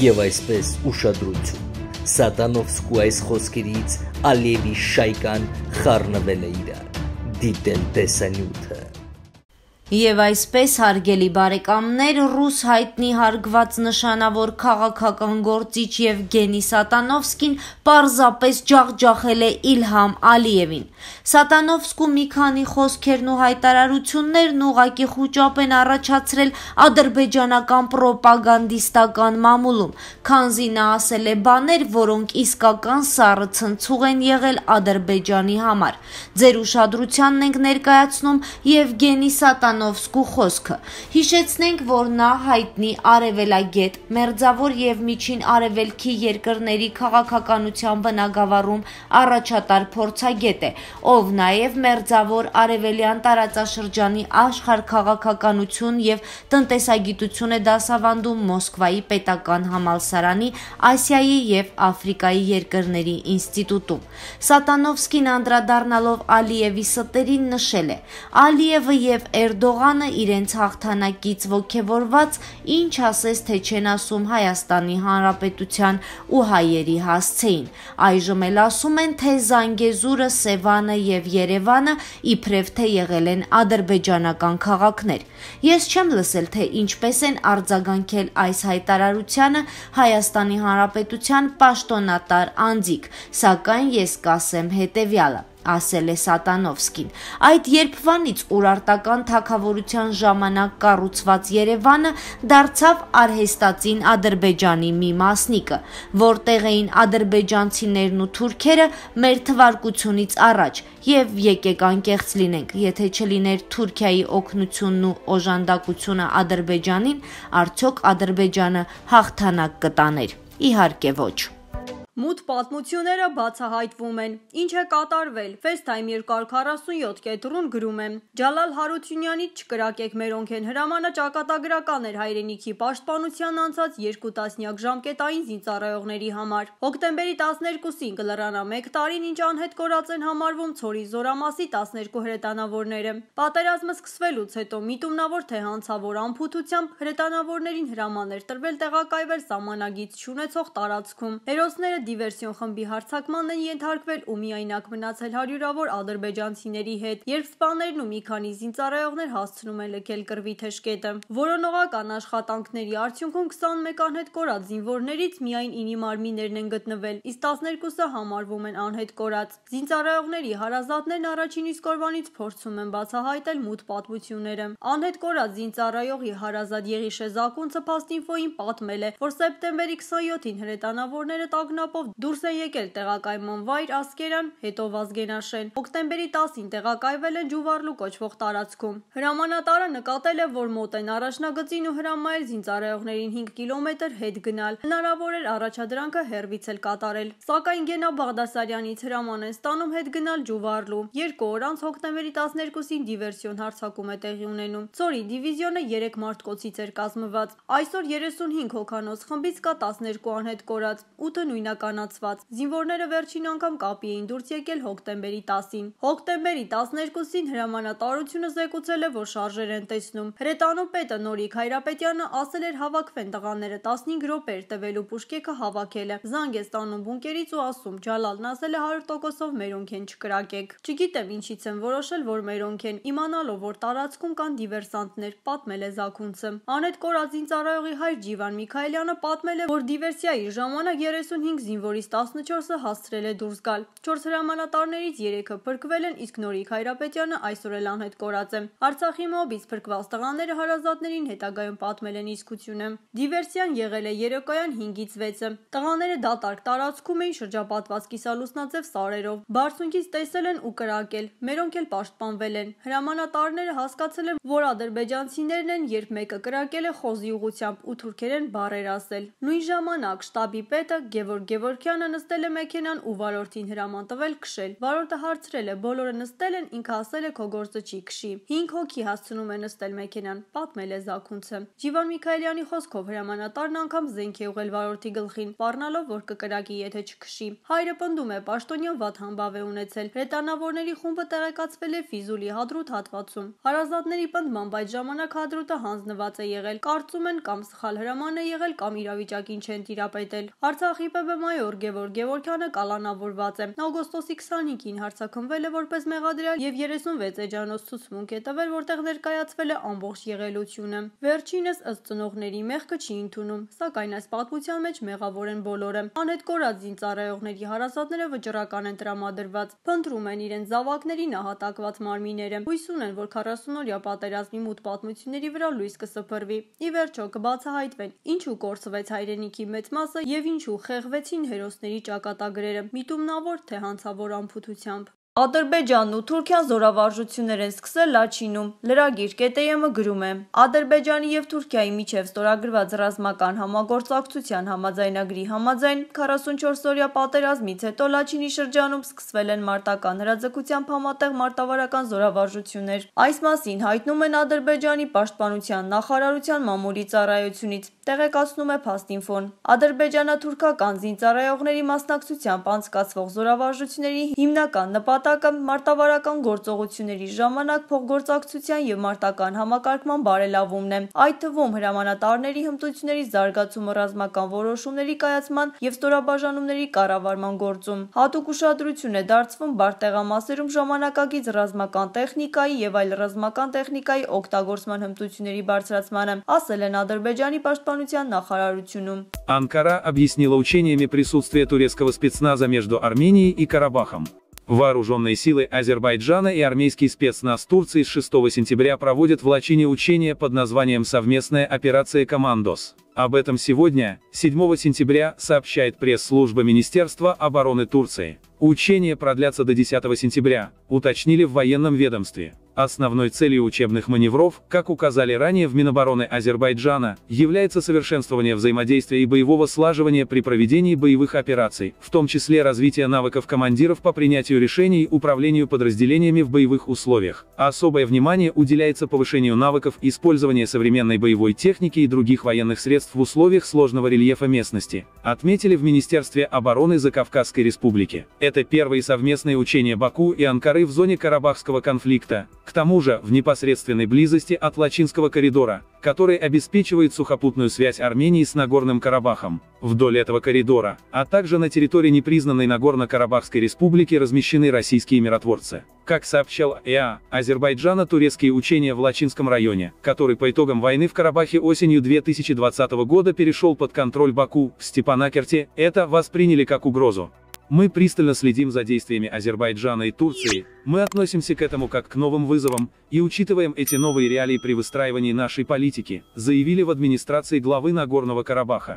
եւ այսպես ուշադրություն։ Սատանովսկու այս խոսքերից Ալիևի շայկան խառնվել է իրար, դիտել տեսանյութը։ Եվ այսպես հարգելի բարեկամներ ռուս հայտնի հարգված նշանավոր քաղաքական գործիչ Եվգենի Սատանովսկին պարզապես ջախջախել է Իլհամ Ալիևին։ Սատանովսկու մի քանի խոսքերն ու հայտարարություններն ուղակի խոճապ են առաջացրել ադրբեջանական ռոպագանդիստական մամուլում, քանզի նա ասել է բաներ, որոնք իսկական սառը ցնցուղ են եղել Ադրբեջանի համար։ Ձեր ուշադրությանն ենք ներկայացնում Եվգենի Սատան Տիխանովսկու խոսքը։ Հիշեցնենք, որ նա հայտնի արևելագետ, մերձավոր եւ միջին արևելքի երկրների քաղաքականության բնագավառում առաջատար փորձագետ է, ով նաեւ մերձավոր արևելյան տարածաշրջանի աշխարհքաղաքականություն եւ տնտեսագիտություն է դասավանդում Մոսկվայի պետական համալսարանի Ասիայի եւ Աֆրիկայի երկրների ինստիտուտում։ Սատանովսկին անդրադառնալով Ալիևի ստերին նշել է. Ալիևը եւ Էրդո Էրդողանը իրենց հաղթանակից ոգևորված ինչ ասես թե չեն ասում Հայաստանի Հանրապետության ու հայերի հասցեին։ Այժմ էլ ասում են, թե Զանգեզուրը, Սևանը եւ Երևանը իբրև թե եղել են ադրբեջանական քաղաքներ։ Ես չեմ լսել, թե ինչպես են արձագանքել այս հայտարարությանը Հայաստանի Հանրապետության պաշտոնատար անձիկ, սակայն ես կասեմ հետեւյալը ասել է Սատանովսկին։ Այդ երբվանից ուրարտական թակավորության ժամանակ կառուցված Երևանը դարձավ արհեստացին Ադրբեջանի մի մասնիկը, որտեղ էին ադրբեջանցիներն ու թուրքերը մեր թվարկությունից առաջ եւ եկեք անկեղծ լինենք, եթե չլիներ Թուրքիայի օկնությունն ու օժանդակությունը Ադրբեջանին, արդյոք Ադրբեջանը հաղթանակ կտաներ։ Իհարկե ոչ։ Մութ պատմությունները բացահայտվում են։ Ինչ է կատարվել։ FaceTime 247 կետրուն գրում է. Ջալալ Հարությունյանի «Չկրակեք մերոնք են» հրամանը ճակատագրական էր հայրենիքի պաշտպանության անցած երկու տասնյակ ժամկետային զինծառայողների համար։ Հոկտեմբերի 12-ին կլրանա 1 տարին, ինչ անհետ կորած են համարվում Ցորի զորամասի 12 հրետանավորները։ Պատերազմը սկսվելուց հետո միտումնավոր թե հանցավոր անփութությամբ հրետանավորներին հրաման էր տրվել տեղակայվել սահմանագից չունեցող տարածքում։ Հերոսները դիվերսիոն խմբի հարձակմանն են ենթարկվել ու միայնակ մնացել հարյուրավոր ադրբեջանցիների հետ, երբ սպաներն ու մի քանի զինծառայողներ հասցնում են լքել կռվի թեշկետը։ Որոնողական աշխատանքների արդյունքում 21 անհետ կորած զինվորներից միայն 9 մարմիններն են գտնվել, իսկ 12-ը համարվում են անհետ կորած։ Զինծառայողների հարազատներն առաջին իսկ օրվանից փորձում են բացահայտել մութ պատմությունները։ Անհետ կորած զինծառայողի հարազատ Եղիշե Զակունցը Փաստինֆոյին պատմել է, որ սեպտեմբերի 27-ին հրետանավորները տագնապ կերպով դուրս է եկել տեղակայման վայր Ասկերան, հետո Վազգենաշեն։ Հոկտեմբերի 10-ին տեղակայվել են Ջուվարլու կոչվող տարածքում։ Հրամանատարը նկատել է, որ մոտ են առաջնագծին ու հրամայել զինծառայողներին 5 կիլոմետր հետ գնալ։ Հնարավոր էր առաջադրանքը հերվից էլ կատարել։ Սակայն Գենա Բաղդասարյանից հրաման են ստանում հետ գնալ Ջուվարլու։ Երկու օր անց հոկտեմբերի 12-ին դիվերսիոն հարցակում է տեղի ունենում։ Ծորի դիվիզիոնը 3 մարտկոցից էր կազմված։ Այսօր 35 հոկանոց խմբից կա 12 անհետ կորած, 8 նույնական իրականացված։ Զինվորները վերջին անգամ կապի էին դուրս եկել հոկտեմբերի 10-ին։ Հոկտեմբերի 12-ին հրամանատարությունը զեկուցել է, որ շարժեր են տեսնում։ Հրետանու պետը Նորիկ Հայրապետյանը ասել էր հավաքվեն տղաները 15 րոպե էր տվելու Պուշկեկը հավաքելը։ Զանգ է ստանում բունկերից ու ասում. «Ջալալն ասել է 100%-ով մերոնք են չկրակեք»։ Չգիտեմ ինչից են որոշել, որ մերոնք են, իմանալով, որ տարածքում կան դիվերսանտներ, պատմել է Զաքունցը։ Անետ Կորազին ծառայողի հայր Ջիվան Միքայելյանը պատմել է, որ դիվերսիայի ժամանակ 35 զին 16-ին, որից 14-ը հասցրել է դուրս գալ։ 4 հրամանատարներից 3-ը փրկվել են, իսկ Նորիկ Հայրապետյանը այսօր էլ անհետ կորած է։ Արցախի մոբից փրկված տղաները հարազատներին հետագայում պատմել են իսկությունը։ Դիվերսիան եղել է երեկոյան 5-ից 6-ը։ Տղաները դատարկ տարածքում էին շրջապատված կիսալուսնաձև սարերով։ Բարձունքից տեսել են ու կրակել։ Մերոնք էլ պաշտպանվել են։ Հրամանատարները հասկացել են, որ ադրբեջանցիներն են, երբ մեկը կրակել է խոզի ուղությամբ ու թուրքերեն բառեր ասել։ Նույն ժամանակ շտաբի պետը Գևոր Գևոր Գևորքյանը նստել է մեքենան ու վարորդին հրաման տվել քշել։ Վարորդը հարցրել է, բոլորը նստել են, ինքը ասել է քո գործը չի քշի։ 5 հոգի հասցնում է նստել մեքենան, պատմել է Զաքունցը։ Ջիվան Միքայելյանի խոսքով հրամանատարն անգամ զենք է ուղել վարորդի գլխին, պարնալով, որ կկրակի, եթե չքշի։ Հայրը պնդում է, պաշտոնյան վատ համբավ է ունեցել։ Հրետանավորների խումբը տեղեկացվել է Ֆիզուլի հադրուտ հատվածում։ Հարազատների պնդման բայց ժամանակ հադրուտը հանձնված է եղել։ Կարծում են կամ սխալ հրաման է եղել, կամ իրավիճակին չեն տիրապետել։ Արցախի ՊԲ Մայոր Գևոր Գևորքյանը կալանավորված է։ Նա օգոստոսի 25-ին հարցակնվել է որպես մեղադրյալ եւ 36 էջանոց ցուցմունք է տվել, որտեղ ներկայացվել է ամբողջ եղելությունը։ Վերջինս ըստ ծնողների մեղքը չի ընդունում, սակայն այս պատմության մեջ մեղավոր են բոլորը։ Անհետ կորածին ծառայողների հարազատները վճռական են տրամադրված։ Փնտրում են իրեն զավակների նահատակված մարմինները։ Հույս ունեն, որ 40-օրյա պատերազմի մութ պատմությունների վրա լույս կսփռվի։ Ի վերջո կբացահայտվեն ինչու կորցվեց հայրենիքի մեծ մասը եւ ինչու խեղվեցին հերոսների ճակատագրերը՝ միտումնավոր, թե հանցավոր անփութությամբ։ Ադրբեջանն ու Թուրքիան զորավարժություններ են սկսել Լաչինում։ Lragir KTM-ը գրում է. Ադրբեջանի եւ Թուրքիայի միջև ստորագրված ռազմական համագործակցության համաձայնագրի համաձայն 44-օրյա պատերազմից հետո Լաչինի շրջանում սկսվել են մարտական հրաձգությամբ համատեղ մարտավարական զորավարժություններ։ Այս մասին հայտնում են Ադրբեջանի պաշտպանության նախարարության մամուլի ծառայությունից։ Տեղեկացնում է Փաստինֆոն։ Ադրբեջանա-թուրքական զինծառայողների մասնակցությամբ անցկացվող զորավարժությունների հիմնական նպատակը նպատակը մարտավարական գործողությունների ժամանակ փոխգործակցության եւ մարտական համակարգման բարելավումն է, այդ թվում հրամանատարների հմտությունների զարգացումը ռազմական որոշումների կայացման եւ ստորաբաժանումների կառավարման գործում։ Հատուկ ուշադրություն է դարձվում բարտեղամասերում ժամանակակից ռազմական տեխնիկայի եւ այլ ռազմական տեխնիկայի օգտագործման հմտությունների բարձրացմանը, ասել են Ադրբեջանի պաշտպանության նախարարությունում։ Անկարա объяснила учениями присутствие турецкого спецназа между Арменией и Карабахом. Вооруженные силы Азербайджана и армейский спецназ Турции с 6 сентября проводят в Лачине учения под названием «Совместная операция «Командос». Об этом сегодня, 7 сентября, сообщает пресс-служба Министерства обороны Турции. Учения продлятся до 10 сентября, уточнили в военном ведомстве. Основной целью учебных маневров, как указали ранее в Минобороны Азербайджана, является совершенствование взаимодействия и боевого слаживания при проведении боевых операций, в том числе развитие навыков командиров по принятию решений и управлению подразделениями в боевых условиях. А особое внимание уделяется повышению навыков использования современной боевой техники и других военных средств в условиях сложного рельефа местности, отметили в Министерстве обороны Закавказской Республики. Это первые совместные учения Баку и Анкары в зоне Карабахского конфликта, к тому же, в непосредственной близости от Лачинского коридора, который обеспечивает сухопутную связь Армении с Нагорным Карабахом. Вдоль этого коридора, а также на территории непризнанной Нагорно-Карабахской республики размещены российские миротворцы. Как сообщал ЭА, Азербайджана турецкие учения в Лачинском районе, который по итогам войны в Карабахе осенью 2020 года перешел под контроль Баку, в Степанакерте, это восприняли как угрозу. Мы пристально следим за действиями Азербайджана и Турции, мы относимся к этому как к новым вызовам, и учитываем эти новые реалии при выстраивании нашей политики, заявили в администрации главы Нагорного Карабаха.